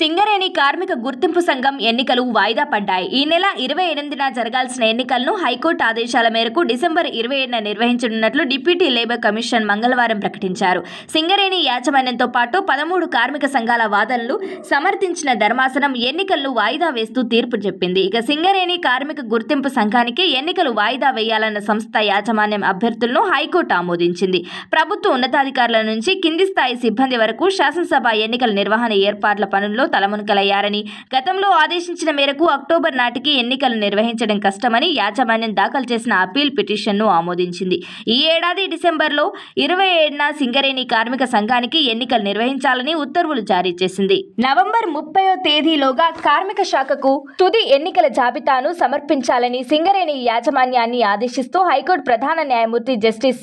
సింగరేణి కార్మిక గుర్తింపు సంఘం ఎన్నికలు వాయిదా పడ్డాయి ఈ నెల ఇరవై ఎనిమిదిన జరగాల్సిన ఎన్నికలను హైకోర్టు ఆదేశాల మేరకు డిసెంబర్ ఇరవై ఏడున నిర్వహించనున్నట్లు డిప్యూటీ లేబర్ కమిషన్ మంగళవారం ప్రకటించారు సింగరేణి యాజమాన్యంతో పాటు పదమూడు కార్మిక సంఘాల వాదనలు సమర్థించిన ధర్మాసనం ఎన్నికలను వాయిదా వేస్తూ తీర్పు చెప్పింది ఇక సింగరేణి కార్మిక గుర్తింపు సంఘానికి ఎన్నికలు వాయిదా వేయాలన్న సంస్థ యాజమాన్యం అభ్యర్థులను హైకోర్టు ఆమోదించింది ప్రభుత్వ ఉన్నతాధికారుల నుంచి కింది స్థాయి సిబ్బంది వరకు శాసనసభ ఎన్నికల నిర్వహణ ఏర్పాట్ల పనుల్లో తలమునకలయ్యారని గతంలో ఆదేశించిన మేరకు అక్టోబర్ నాటికి ఎన్నికలు నిర్వహించడం కష్టమని యాజమాన్యం దాఖలు చేసిన అప్పీల్ పిటిషన్ను ఆమోదించింది ఈ ఏడాది డిసెంబర్లో ఇరవై ఏడున సింగరేణి కార్మిక సంఘానికి ఎన్నికలు నిర్వహించాలని ఉత్తర్వులు జారీ చేసింది నవంబర్ ముప్పయో తేదీలోగా కార్మిక శాఖకు తుది ఎన్నికల జాబితాను సమర్పించాలని సింగరేణి యాజమాన్యాన్ని ఆదేశిస్తూ హైకోర్టు ప్రధాన న్యాయమూర్తి justice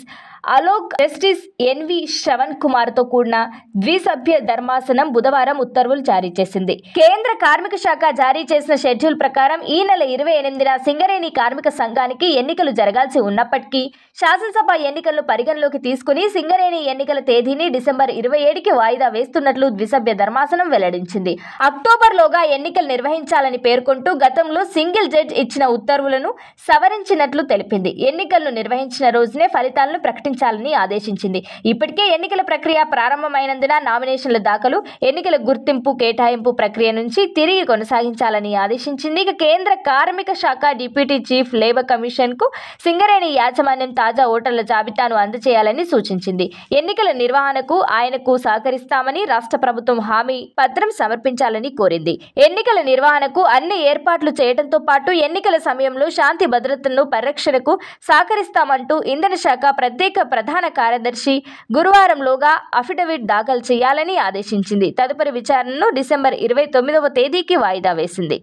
Alok justice N V Shravan Kumar తో కూడిన ద్విసభ్య ధర్మాసనం బుధవారం ఉత్తర్వులు జారీ చేసింది కేంద్ర కార్మిక శాఖ జారీ చేసిన షెడ్యూల్ ప్రకారం ఈ నెల ఇరవై ఎనిమిదిన సింగరేణి కార్మిక సంఘానికి ఎన్నికలు జరగాల్సి ఉన్నప్పటికీ శాసనసభ ఎన్నికలను పరిగణలోకి తీసుకుని సింగరేణి ఎన్నికల తేదీని డిసెంబర్ ఇరవై ఏడుకి వాయిదా వేస్తున్నట్లు ద్విసభ్య ధర్మాసనం వెల్లడించింది అక్టోబర్లోగా ఎన్నికలు నిర్వహించాలని పేర్కొంటూ గతంలో సింగిల్ జడ్జ్ ఇచ్చిన ఉత్తర్వులను సవరించినట్లు తెలిపింది ఎన్నికలను నిర్వహించిన రోజునే ఫలితాలను ప్రకటించారు ప్రకటించాలని ఆదేశించింది ఇప్పటికే ఎన్నికల ప్రక్రియ ప్రారంభమైనందున నామినేషన్ల దాఖలు ఎన్నికల గుర్తింపు కేటాయింపు ప్రక్రియ నుంచి తిరిగి కొనసాగించాలని ఆదేశించింది ఇక కేంద్ర కార్మిక శాఖ డిప్యూటీ చీఫ్ లేబర్ కమిషన్కు సింగరేణి యాజమాన్యం తాజా ఓటర్ల జాబితాను అందజేయాలని సూచించింది ఎన్నికల నిర్వహణకు ఆయనకు సహకరిస్తామని రాష్ట్ర ప్రభుత్వం హామీ పత్రం సమర్పించాలని కోరింది ఎన్నికల నిర్వహణకు అన్ని ఏర్పాట్లు చేయడంతో పాటు ఎన్నికల సమయంలో శాంతి భద్రతలను పరిరక్షణకు సహకరిస్తామంటూ ఇంధన శాఖ ప్రత్యేక ప్రధాన కార్యదర్శి గురువారంలోగా అఫిడవిట్ దాఖలు చేయాలని ఆదేశించింది తదుపరి విచారణను డిసెంబర్ ఇరవై తొమ్మిదవ తేదీకి వాయిదా వేసింది